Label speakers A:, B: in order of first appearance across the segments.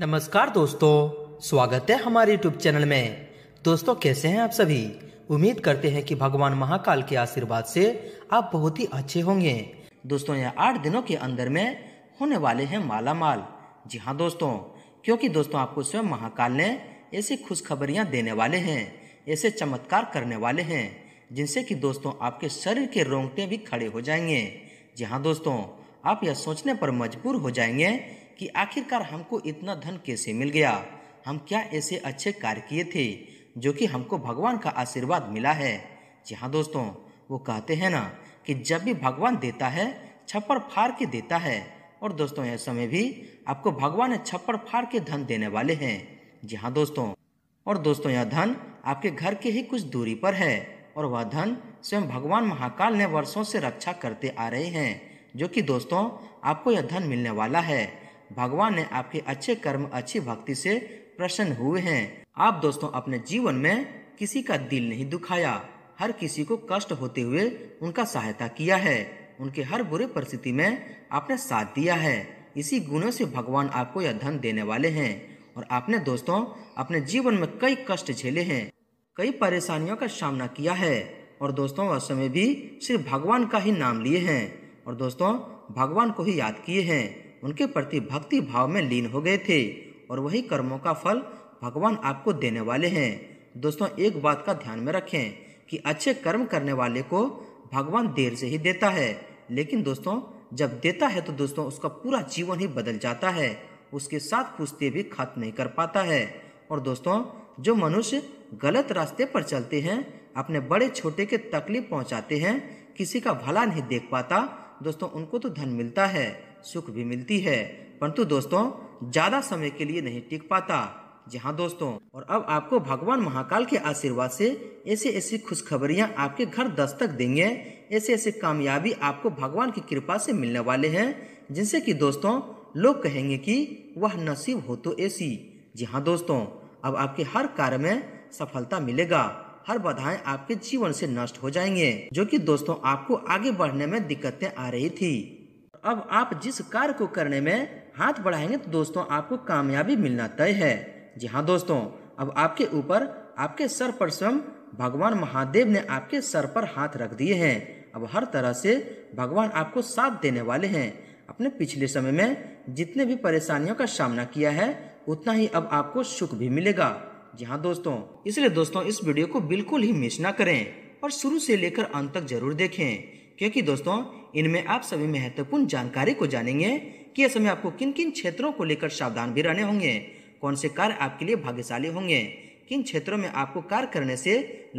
A: नमस्कार दोस्तों स्वागत है हमारे यूट्यूब चैनल में दोस्तों कैसे हैं आप सभी उम्मीद करते हैं कि भगवान महाकाल के आशीर्वाद से आप बहुत ही अच्छे होंगे दोस्तों यह आठ दिनों के अंदर में होने वाले हैं माला माल जी हाँ दोस्तों क्योंकि दोस्तों आपको स्वयं महाकाल ने ऐसी खुशखबरियाँ देने वाले हैं ऐसे चमत्कार करने वाले हैं जिनसे कि दोस्तों आपके शरीर के रोंगटे भी खड़े हो जाएंगे जी हाँ दोस्तों आप यह सोचने पर मजबूर हो जाएंगे कि आखिरकार हमको इतना धन कैसे मिल गया हम क्या ऐसे अच्छे कार्य किए थे जो कि हमको भगवान का आशीर्वाद मिला है जी हाँ दोस्तों वो कहते हैं ना कि जब भी भगवान देता है छप्पर फाड़ के देता है और दोस्तों ऐसे समय भी आपको भगवान ने छप्पर फाड़ के धन देने वाले हैं जी हाँ दोस्तों और दोस्तों यह धन आपके घर के ही कुछ दूरी पर है और वह धन स्वयं भगवान महाकाल ने वर्षों से रक्षा करते आ रहे हैं जो कि दोस्तों आपको यह धन मिलने वाला है भगवान ने आपके अच्छे कर्म अच्छी भक्ति से प्रसन्न हुए हैं आप दोस्तों अपने जीवन में किसी का दिल नहीं दुखाया हर किसी को कष्ट होते हुए उनका सहायता किया है उनके हर बुरे परिस्थिति में आपने साथ दिया है इसी गुणों से भगवान आपको यह धन देने वाले हैं और आपने दोस्तों अपने जीवन में कई कष्ट झेले हैं कई परेशानियों का सामना किया है और दोस्तों वह समय भी सिर्फ भगवान का ही नाम लिए हैं और दोस्तों भगवान को ही याद किए हैं उनके प्रति भक्ति भाव में लीन हो गए थे और वही कर्मों का फल भगवान आपको देने वाले हैं दोस्तों एक बात का ध्यान में रखें कि अच्छे कर्म करने वाले को भगवान देर से ही देता है लेकिन दोस्तों जब देता है तो दोस्तों उसका पूरा जीवन ही बदल जाता है उसके साथ पूछते भी खत्म नहीं कर पाता है और दोस्तों जो मनुष्य गलत रास्ते पर चलते हैं अपने बड़े छोटे के तकलीफ पहुंचाते हैं किसी का भला नहीं देख पाता दोस्तों उनको तो धन मिलता है सुख भी मिलती है परंतु दोस्तों ज़्यादा समय के लिए नहीं टिक पाता जी हाँ दोस्तों और अब आपको भगवान महाकाल के आशीर्वाद से ऐसी ऐसी खुशखबरियाँ आपके घर दस्तक देंगे ऐसे ऐसे कामयाबी आपको भगवान की कृपा से मिलने वाले हैं जिनसे कि दोस्तों लोग कहेंगे कि वह नसीब हो तो ऐसी जी हाँ दोस्तों अब आपके हर कार्य में सफलता मिलेगा हर बाधाएं आपके जीवन से नष्ट हो जाएंगे जो कि दोस्तों आपको आगे बढ़ने में दिक्कतें आ रही थी अब आप जिस कार्य को करने में हाथ बढ़ाएंगे तो दोस्तों आपको कामयाबी मिलना तय है जी हाँ दोस्तों अब आपके ऊपर आपके सर पर स्वयं भगवान महादेव ने आपके सर पर हाथ रख दिए हैं अब हर तरह से भगवान आपको साथ देने वाले हैं अपने पिछले समय में जितने भी परेशानियों का सामना किया है उतना ही अब आपको सुख भी मिलेगा जी हाँ दोस्तों इसलिए दोस्तों इस वीडियो को बिल्कुल ही मिस ना करें और शुरू से लेकर अंत तक जरूर देखें क्योंकि दोस्तों इनमें आप सभी महत्वपूर्ण जानकारी को जानेंगे कि इस समय आपको किन किन क्षेत्रों को लेकर सावधान भी रहने होंगे कौन से कार्य आपके लिए भाग्यशाली होंगे किन क्षेत्रों में आपको कार्य करने से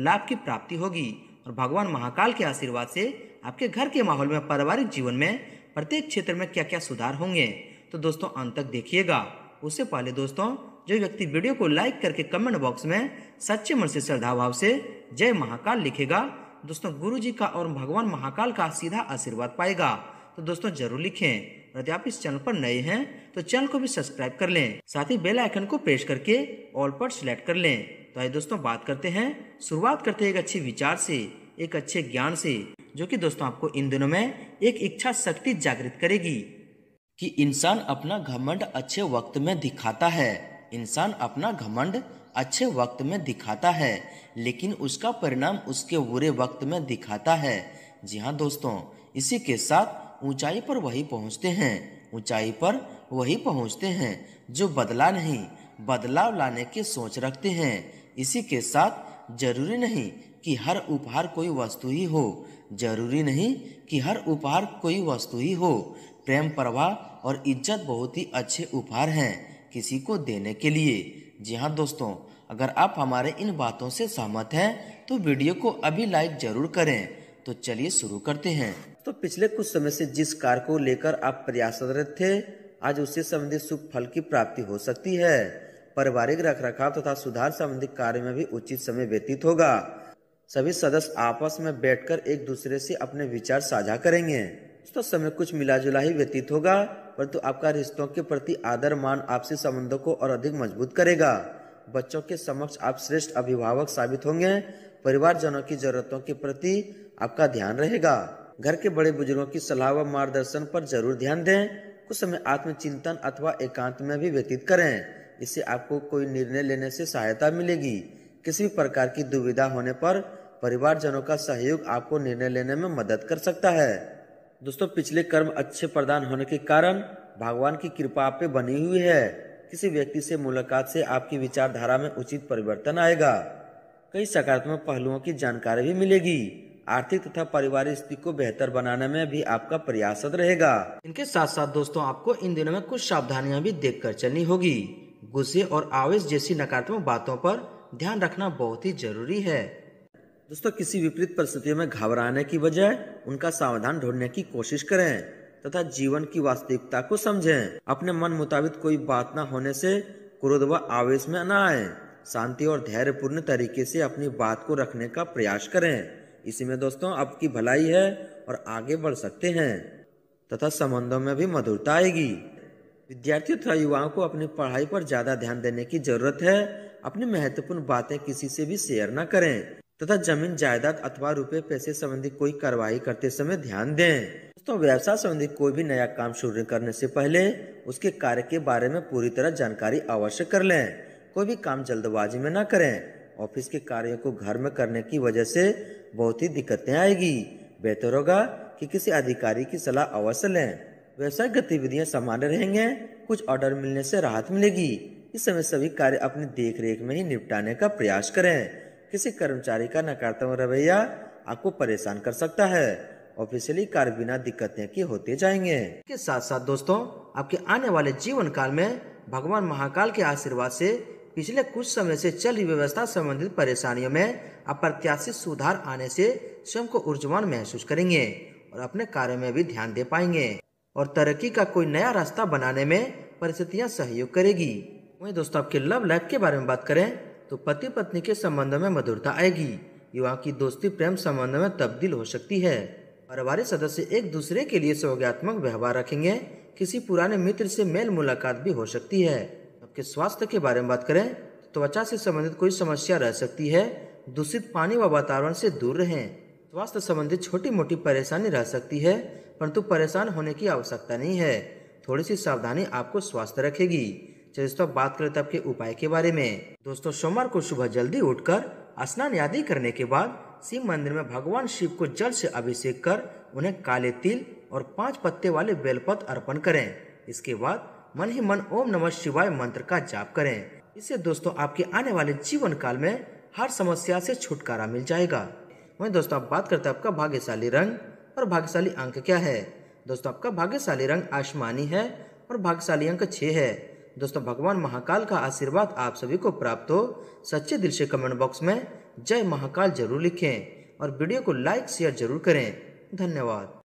A: लाभ की प्राप्ति होगी और भगवान महाकाल के आशीर्वाद से आपके घर के माहौल में पारिवारिक जीवन में प्रत्येक क्षेत्र में क्या क्या सुधार होंगे तो दोस्तों अंत तक देखिएगा उससे पहले दोस्तों जो व्यक्ति वीडियो को लाइक करके कमेंट बॉक्स में सच्चे मन से श्रद्धा भाव से जय महाकाल लिखेगा दोस्तों गुरु जी का और भगवान महाकाल का सीधा आशीर्वाद पाएगा तो दोस्तों जरूर लिखें यदि आप इस चैनल पर नए हैं तो चैनल को भी सब्सक्राइब कर लें साथ ही बेल आइकन को प्रेस करके ऑल पर सिलेक्ट कर लें तो आइए दोस्तों बात करते हैं शुरुआत करते हैं एक अच्छे विचार से एक अच्छे ज्ञान से जो कि दोस्तों आपको इन दिनों में एक इच्छा शक्ति जागृत करेगी कि इंसान अपना घमंड अच्छे वक्त में दिखाता है इंसान अपना घमंड अच्छे वक्त में दिखाता है लेकिन उसका परिणाम उसके बुरे वक्त में दिखाता है जी हाँ दोस्तों इसी के साथ ऊंचाई पर वही पहुंचते हैं ऊंचाई पर वही पहुंचते हैं जो बदला नहीं बदलाव लाने की सोच रखते हैं इसी के साथ जरूरी नहीं कि हर उपहार कोई वस्तु ही हो जरूरी नहीं कि हर उपहार कोई वस्तु ही हो प्रेम प्रवाह और इज्जत बहुत ही अच्छे उपहार हैं किसी को देने के लिए जी हाँ दोस्तों अगर आप हमारे इन बातों से सहमत हैं तो वीडियो को अभी लाइक जरूर करें तो चलिए शुरू करते हैं तो पिछले कुछ समय से जिस कार्य को लेकर आप प्रयासरत थे आज उससे संबंधित शुभ फल की प्राप्ति हो सकती है पारिवारिक रख रखाव तथा तो सुधार संबंधित कार्य में भी उचित समय व्यतीत होगा सभी सदस्य आपस में बैठकर एक दूसरे से अपने विचार साझा करेंगे तो समय कुछ मिला जुला ही व्यतीत होगा परंतु तो आपका रिश्तों के प्रति आदर मान आपसी संबंधों को और अधिक मजबूत करेगा बच्चों के समक्ष आप श्रेष्ठ अभिभावक साबित होंगे परिवारजनों की जरूरतों के प्रति आपका ध्यान रहेगा घर के बड़े बुजुर्गों की सलाह व मार्गदर्शन पर जरूर ध्यान दें कुछ समय आत्मचिंतन अथवा एकांत में भी व्यतीत करें इससे आपको कोई निर्णय लेने से सहायता मिलेगी किसी भी प्रकार की दुविधा होने पर परिवारजनों का सहयोग आपको निर्णय लेने में मदद कर सकता है दोस्तों पिछले कर्म अच्छे प्रदान होने के कारण भगवान की कृपा आप पे बनी हुई है किसी व्यक्ति से मुलाकात से आपकी विचारधारा में उचित परिवर्तन आएगा कई सकारात्मक पहलुओं की जानकारी भी मिलेगी आर्थिक तथा पारिवारिक स्थिति को बेहतर बनाने में भी आपका प्रयासत रहेगा इनके साथ साथ दोस्तों आपको इन दिनों में कुछ सावधानियां भी देख कर चलनी होगी गुस्से और आवेश जैसी नकारात्मक बातों पर ध्यान रखना बहुत ही जरूरी है दोस्तों किसी विपरीत परिस्थितियों में घबराने की बजाय उनका समाधान ढूंढने की कोशिश करें तथा जीवन की वास्तविकता को समझें अपने मन मुताबिक कोई बात न होने से क्रोध व आवेश में न आए शांति और धैर्यपूर्ण तरीके से अपनी बात को रखने का प्रयास करें इसी में दोस्तों आपकी भलाई है और आगे बढ़ सकते हैं तथा संबंधों में भी मधुरता आएगी विद्यार्थियों तथा युवाओं को अपनी पढ़ाई पर ज़्यादा ध्यान देने की जरूरत है अपनी महत्वपूर्ण बातें किसी से भी शेयर न करें तथा जमीन जायदाद अथवा रुपए पैसे संबंधी कोई कार्रवाई करते समय ध्यान दें दोस्तों व्यवसाय संबंधी कोई भी नया काम शुरू करने से पहले उसके कार्य के बारे में पूरी तरह जानकारी अवश्य कर लें कोई भी काम जल्दबाजी में न करें ऑफिस के कार्यों को घर में करने की वजह से बहुत ही दिक्कतें आएगी बेहतर होगा कि किसी अधिकारी की सलाह अवश्य लें व्यवसाय गतिविधियां सामान्य रहेंगे कुछ ऑर्डर मिलने से राहत मिलेगी इस समय सभी कार्य अपनी देख रेख में ही निपटाने का प्रयास करें किसी कर्मचारी का नकारात्मक रवैया आपको परेशान कर सकता है ऑफिशियली कार्य बिना दिक्कतें के होते जाएंगे के साथ साथ दोस्तों आपके आने वाले जीवन काल में भगवान महाकाल के आशीर्वाद से पिछले कुछ समय से चल रही व्यवस्था संबंधित परेशानियों में अप्रत्याशित सुधार आने से स्वयं को ऊर्जवान महसूस करेंगे और अपने कार्य में भी ध्यान दे पाएंगे और तरक्की का कोई नया रास्ता बनाने में परिस्थितियाँ सहयोग करेगी वही दोस्तों आपके लव लाइफ के बारे में बात करें तो पति पत्नी के संबंध में मधुरता आएगी युवा की दोस्ती प्रेम संबंध में तब्दील हो सकती है पारिवारिक सदस्य एक दूसरे के लिए सौज्ञात्मक व्यवहार रखेंगे किसी पुराने मित्र से मेल मुलाकात भी हो सकती है आपके स्वास्थ्य के बारे में बात करें तो त्वचा से संबंधित कोई समस्या रह सकती है दूषित पानी व वातावरण से दूर रहें स्वास्थ्य संबंधित छोटी मोटी परेशानी रह सकती है परंतु परेशान होने की आवश्यकता नहीं है थोड़ी सी सावधानी आपको स्वास्थ्य रखेगी चलिए तो दोस्तों बात करें तब तो आपके उपाय के बारे में दोस्तों सोमवार को सुबह जल्दी उठकर स्नान आदि करने के बाद शिव मंदिर में भगवान शिव को जल से अभिषेक कर उन्हें काले तिल और पांच पत्ते वाले बेलपत अर्पण करें इसके बाद मन ही मन ओम नमः शिवाय मंत्र का जाप करें इससे दोस्तों आपके आने वाले जीवन काल में हर समस्या से छुटकारा मिल जाएगा वही दोस्तों आप बात करते हैं आपका भाग्यशाली रंग और भाग्यशाली अंक क्या है दोस्तों आपका भाग्यशाली रंग आसमानी है और भाग्यशाली अंक छह है दोस्तों भगवान महाकाल का आशीर्वाद आप सभी को प्राप्त हो सच्चे दिल से कमेंट बॉक्स में जय महाकाल जरूर लिखें और वीडियो को लाइक शेयर जरूर करें धन्यवाद